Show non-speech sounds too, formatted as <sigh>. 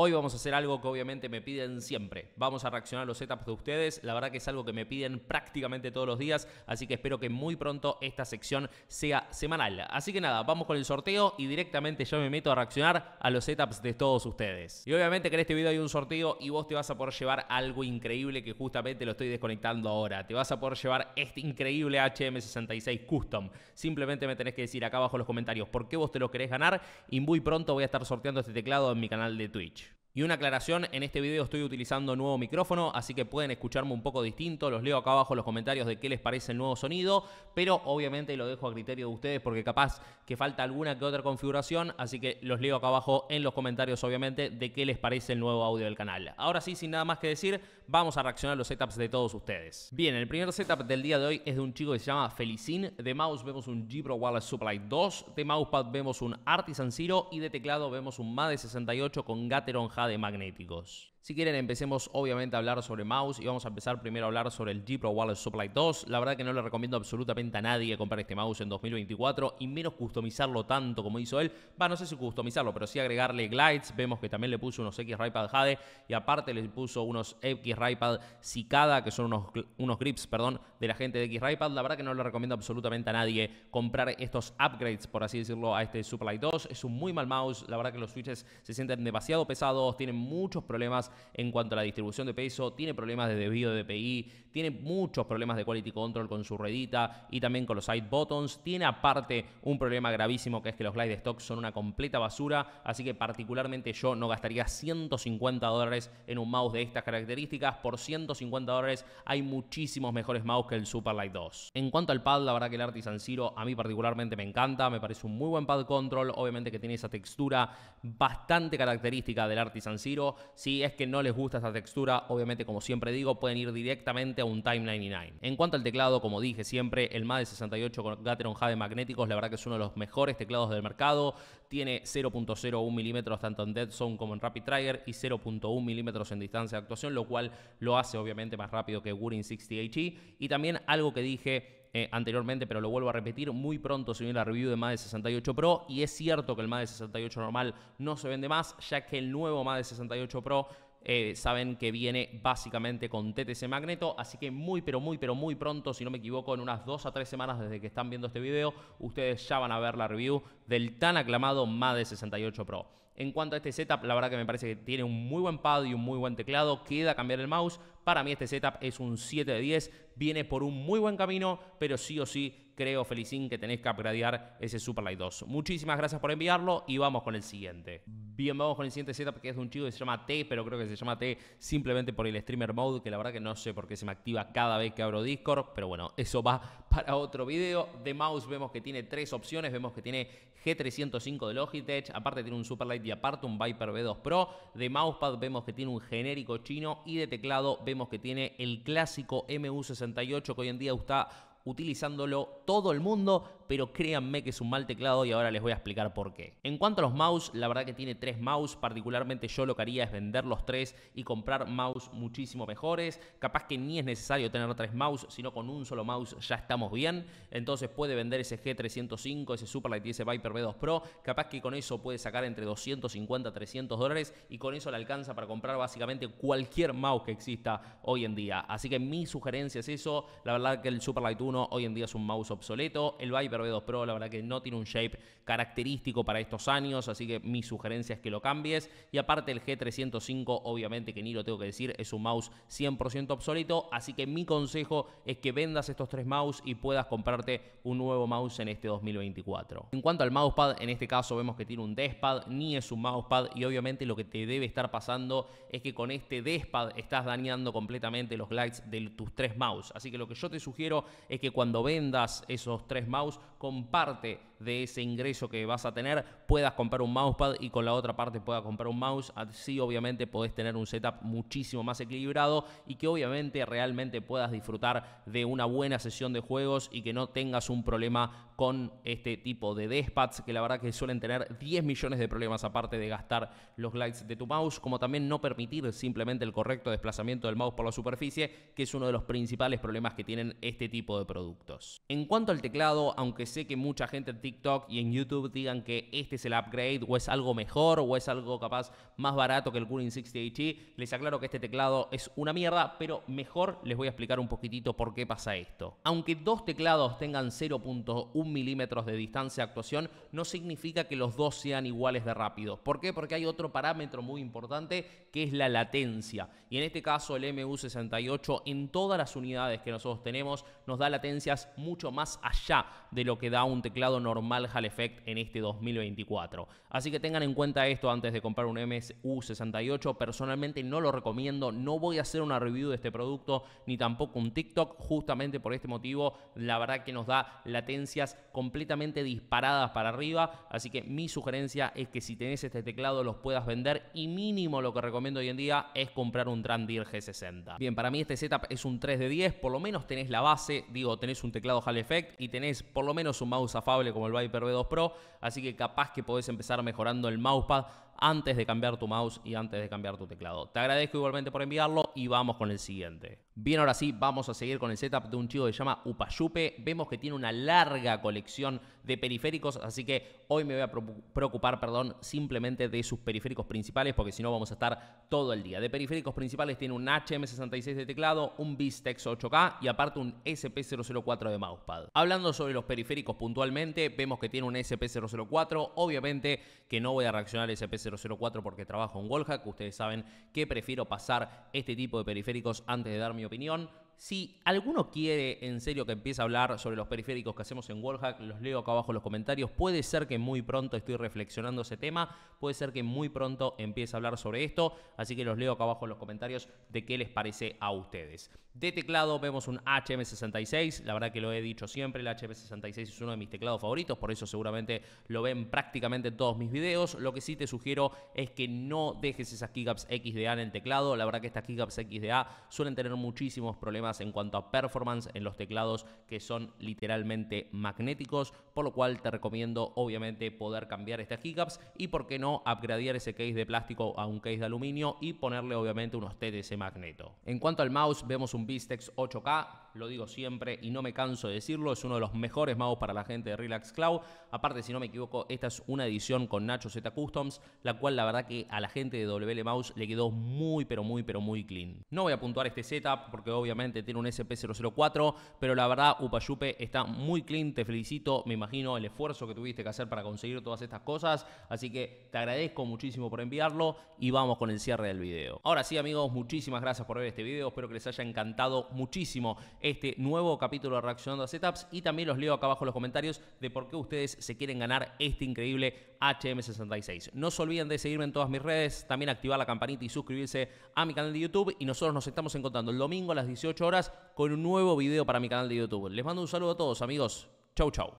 Hoy vamos a hacer algo que obviamente me piden siempre. Vamos a reaccionar a los setups de ustedes. La verdad que es algo que me piden prácticamente todos los días, así que espero que muy pronto esta sección sea semanal. Así que nada, vamos con el sorteo y directamente yo me meto a reaccionar a los setups de todos ustedes. Y obviamente que en este video hay un sorteo y vos te vas a poder llevar algo increíble que justamente lo estoy desconectando ahora. Te vas a poder llevar este increíble HM66 Custom. Simplemente me tenés que decir acá abajo en los comentarios por qué vos te lo querés ganar y muy pronto voy a estar sorteando este teclado en mi canal de Twitch. Y una aclaración, en este video estoy utilizando nuevo micrófono, así que pueden escucharme un poco distinto. Los leo acá abajo los comentarios de qué les parece el nuevo sonido, pero obviamente lo dejo a criterio de ustedes porque capaz que falta alguna que otra configuración, así que los leo acá abajo en los comentarios obviamente de qué les parece el nuevo audio del canal. Ahora sí, sin nada más que decir, vamos a reaccionar a los setups de todos ustedes. Bien, el primer setup del día de hoy es de un chico que se llama felicín De mouse vemos un Gibro Wireless Supply 2, de mousepad vemos un Artisan Zero y de teclado vemos un MADE 68 con Gateron HD de magnéticos. Si quieren, empecemos obviamente a hablar sobre mouse y vamos a empezar primero a hablar sobre el G Pro Wireless Supply 2. La verdad que no le recomiendo absolutamente a nadie comprar este mouse en 2024 y menos customizarlo tanto como hizo él. Va, no sé si customizarlo, pero sí agregarle glides. Vemos que también le puso unos X ripad Jade y aparte le puso unos X ripad Cicada, que son unos, unos grips, perdón, de la gente de X ripad La verdad que no le recomiendo absolutamente a nadie comprar estos upgrades, por así decirlo, a este Supply 2. Es un muy mal mouse. La verdad que los switches se sienten demasiado pesados, tienen muchos problemas en cuanto a la distribución de peso, tiene problemas de debido de DPI, tiene muchos problemas de quality control con su redita y también con los side buttons. Tiene aparte un problema gravísimo que es que los glide stocks son una completa basura, así que particularmente yo no gastaría 150 dólares en un mouse de estas características. Por 150 dólares hay muchísimos mejores mouse que el Super Light 2. En cuanto al pad, la verdad que el Artisan Zero a mí particularmente me encanta, me parece un muy buen pad control, obviamente que tiene esa textura bastante característica del Artisan Zero. Si es que no les gusta esta textura, obviamente como siempre digo, pueden ir directamente a un Time 99. En cuanto al teclado, como dije siempre, el MADE 68 con Gateron Hade magnéticos, la verdad que es uno de los mejores teclados del mercado. Tiene 0.01 milímetros tanto en Dead Zone como en Rapid Trigger y 0.1 milímetros en distancia de actuación, lo cual lo hace obviamente más rápido que Wurin 60HE. Y también algo que dije eh, anteriormente, pero lo vuelvo a repetir, muy pronto se viene la review de MADE 68 Pro y es cierto que el MADE 68 normal no se vende más, ya que el nuevo MADE 68 Pro eh, saben que viene básicamente con TTC Magneto, así que muy pero muy pero muy pronto, si no me equivoco, en unas dos a tres semanas desde que están viendo este video, ustedes ya van a ver la review del tan aclamado MADE 68 Pro. En cuanto a este setup, la verdad que me parece que tiene un muy buen pad y un muy buen teclado, queda cambiar el mouse. Para mí este setup es un 7 de 10, viene por un muy buen camino, pero sí o sí creo, Felicín, que tenés que upgradear ese Superlight 2. Muchísimas gracias por enviarlo y vamos con el siguiente. Bien, vamos con el siguiente setup que es de un chico que se llama T, pero creo que se llama T simplemente por el streamer mode, que la verdad que no sé por qué se me activa cada vez que abro Discord, pero bueno, eso va <laughs> para otro video. De mouse vemos que tiene tres opciones, vemos que tiene G305 de Logitech, aparte tiene un Superlight y aparte un Viper V2 Pro. De mousepad vemos que tiene un genérico chino y de teclado vemos que tiene el clásico MU68 que hoy en día está utilizándolo todo el mundo pero créanme que es un mal teclado y ahora les voy a explicar por qué. En cuanto a los mouse, la verdad que tiene tres mouse, particularmente yo lo que haría es vender los tres y comprar mouse muchísimo mejores. Capaz que ni es necesario tener tres mouse, sino con un solo mouse ya estamos bien. Entonces puede vender ese G305, ese Superlight y ese Viper b 2 Pro. Capaz que con eso puede sacar entre 250 300 dólares y con eso le alcanza para comprar básicamente cualquier mouse que exista hoy en día. Así que mi sugerencia es eso. La verdad que el Superlight 1 hoy en día es un mouse obsoleto. El Viper 2 Pro, la verdad que no tiene un shape característico para estos años, así que mi sugerencia es que lo cambies. Y aparte el G305, obviamente que ni lo tengo que decir, es un mouse 100% obsoleto, así que mi consejo es que vendas estos tres mouse y puedas comprarte un nuevo mouse en este 2024. En cuanto al mousepad, en este caso vemos que tiene un despad, ni es un mousepad y obviamente lo que te debe estar pasando es que con este despad estás dañando completamente los glides de tus tres mouse. Así que lo que yo te sugiero es que cuando vendas esos tres mouse con parte de ese ingreso que vas a tener puedas comprar un mousepad y con la otra parte puedas comprar un mouse. Así obviamente podés tener un setup muchísimo más equilibrado y que obviamente realmente puedas disfrutar de una buena sesión de juegos y que no tengas un problema con este tipo de despats que la verdad que suelen tener 10 millones de problemas aparte de gastar los lights de tu mouse, como también no permitir simplemente el correcto desplazamiento del mouse por la superficie, que es uno de los principales problemas que tienen este tipo de productos. En cuanto al teclado, aunque que sé que mucha gente en TikTok y en YouTube digan que este es el upgrade o es algo mejor o es algo capaz más barato que el Cooling 60 les aclaro que este teclado es una mierda, pero mejor les voy a explicar un poquitito por qué pasa esto. Aunque dos teclados tengan 0.1 milímetros de distancia de actuación, no significa que los dos sean iguales de rápido. ¿Por qué? Porque hay otro parámetro muy importante que es la latencia. Y en este caso el MU68 en todas las unidades que nosotros tenemos nos da latencias mucho más allá de lo que da un teclado normal Hall Effect en este 2024. Así que tengan en cuenta esto antes de comprar un MSU68. Personalmente no lo recomiendo, no voy a hacer una review de este producto ni tampoco un TikTok, justamente por este motivo, la verdad que nos da latencias completamente disparadas para arriba, así que mi sugerencia es que si tenés este teclado los puedas vender y mínimo lo que recomiendo hoy en día es comprar un Trandir G60. Bien, para mí este setup es un 3 de 10, por lo menos tenés la base, digo, tenés un teclado Hall Effect y tenés por lo menos un mouse afable como el Viper V2 Pro, así que capaz que podés empezar mejorando el mousepad antes de cambiar tu mouse y antes de cambiar tu teclado. Te agradezco igualmente por enviarlo y vamos con el siguiente. Bien, ahora sí, vamos a seguir con el setup de un chico que se llama Upayupe. Vemos que tiene una larga colección de periféricos, así que hoy me voy a preocupar, perdón, simplemente de sus periféricos principales, porque si no vamos a estar todo el día. De periféricos principales tiene un HM66 de teclado, un Vistex 8K y aparte un SP004 de mousepad. Hablando sobre los periféricos puntualmente, vemos que tiene un SP004, obviamente que no voy a reaccionar al SP004 004 porque trabajo en Wallhack. Ustedes saben que prefiero pasar este tipo de periféricos antes de dar mi opinión. Si alguno quiere en serio que empiece a hablar sobre los periféricos que hacemos en Wallhack, los leo acá abajo en los comentarios. Puede ser que muy pronto estoy reflexionando ese tema, puede ser que muy pronto empiece a hablar sobre esto, así que los leo acá abajo en los comentarios de qué les parece a ustedes. De teclado vemos un HM66, la verdad que lo he dicho siempre, el HM66 es uno de mis teclados favoritos, por eso seguramente lo ven prácticamente en todos mis videos. Lo que sí te sugiero es que no dejes esas keycaps XDA en el teclado, la verdad que estas keycaps XDA suelen tener muchísimos problemas en cuanto a performance en los teclados que son literalmente magnéticos, por lo cual te recomiendo obviamente poder cambiar estas keycaps y por qué no upgradear ese case de plástico a un case de aluminio y ponerle obviamente unos TDS magneto. En cuanto al mouse vemos un Vistex 8K lo digo siempre y no me canso de decirlo, es uno de los mejores magos para la gente de Relax Cloud. Aparte, si no me equivoco, esta es una edición con Nacho Z Customs, la cual la verdad que a la gente de WL Mouse le quedó muy, pero muy, pero muy clean. No voy a puntuar este setup porque obviamente tiene un SP004, pero la verdad, Upayupe está muy clean, te felicito, me imagino el esfuerzo que tuviste que hacer para conseguir todas estas cosas, así que te agradezco muchísimo por enviarlo y vamos con el cierre del video. Ahora sí, amigos, muchísimas gracias por ver este video, espero que les haya encantado muchísimo este nuevo capítulo de Reaccionando a Setups y también los leo acá abajo los comentarios de por qué ustedes se quieren ganar este increíble HM66. No se olviden de seguirme en todas mis redes, también activar la campanita y suscribirse a mi canal de YouTube y nosotros nos estamos encontrando el domingo a las 18 horas con un nuevo video para mi canal de YouTube. Les mando un saludo a todos amigos. Chau, chau.